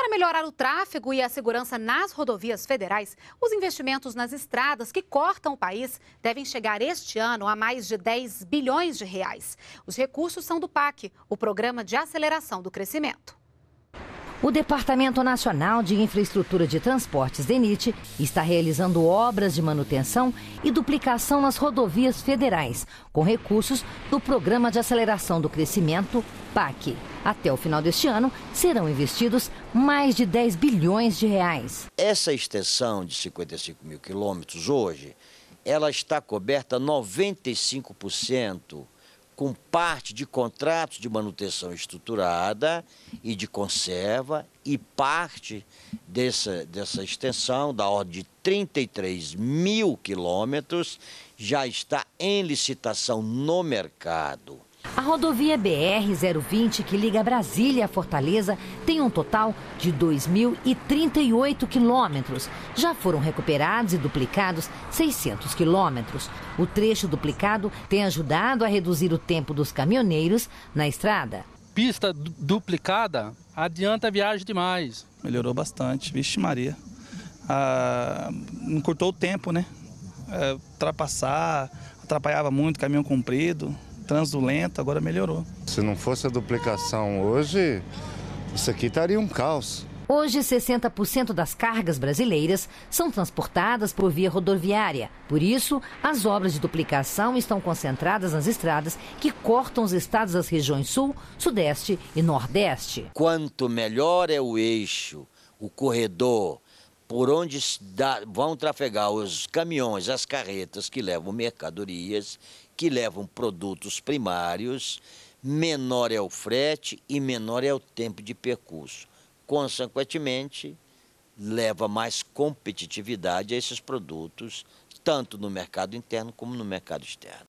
Para melhorar o tráfego e a segurança nas rodovias federais, os investimentos nas estradas que cortam o país devem chegar este ano a mais de 10 bilhões de reais. Os recursos são do PAC, o Programa de Aceleração do Crescimento. O Departamento Nacional de Infraestrutura de Transportes, DENIT, está realizando obras de manutenção e duplicação nas rodovias federais, com recursos do Programa de Aceleração do Crescimento, PAC. Até o final deste ano, serão investidos mais de 10 bilhões de reais. Essa extensão de 55 mil quilômetros hoje, ela está coberta 95% com parte de contratos de manutenção estruturada e de conserva, e parte dessa, dessa extensão, da ordem de 33 mil quilômetros, já está em licitação no mercado. A rodovia BR-020, que liga Brasília a Fortaleza, tem um total de 2.038 quilômetros. Já foram recuperados e duplicados 600 quilômetros. O trecho duplicado tem ajudado a reduzir o tempo dos caminhoneiros na estrada. Pista duplicada adianta a viagem demais. Melhorou bastante, vixe Maria. Ah, encurtou o tempo, né? Ah, ultrapassar, atrapalhava muito, caminhão comprido translento, agora melhorou. Se não fosse a duplicação hoje, isso aqui estaria um caos. Hoje, 60% das cargas brasileiras são transportadas por via rodoviária. Por isso, as obras de duplicação estão concentradas nas estradas que cortam os estados das regiões Sul, Sudeste e Nordeste. Quanto melhor é o eixo, o corredor, por onde vão trafegar os caminhões, as carretas que levam mercadorias, que levam produtos primários, menor é o frete e menor é o tempo de percurso. Consequentemente, leva mais competitividade a esses produtos, tanto no mercado interno como no mercado externo.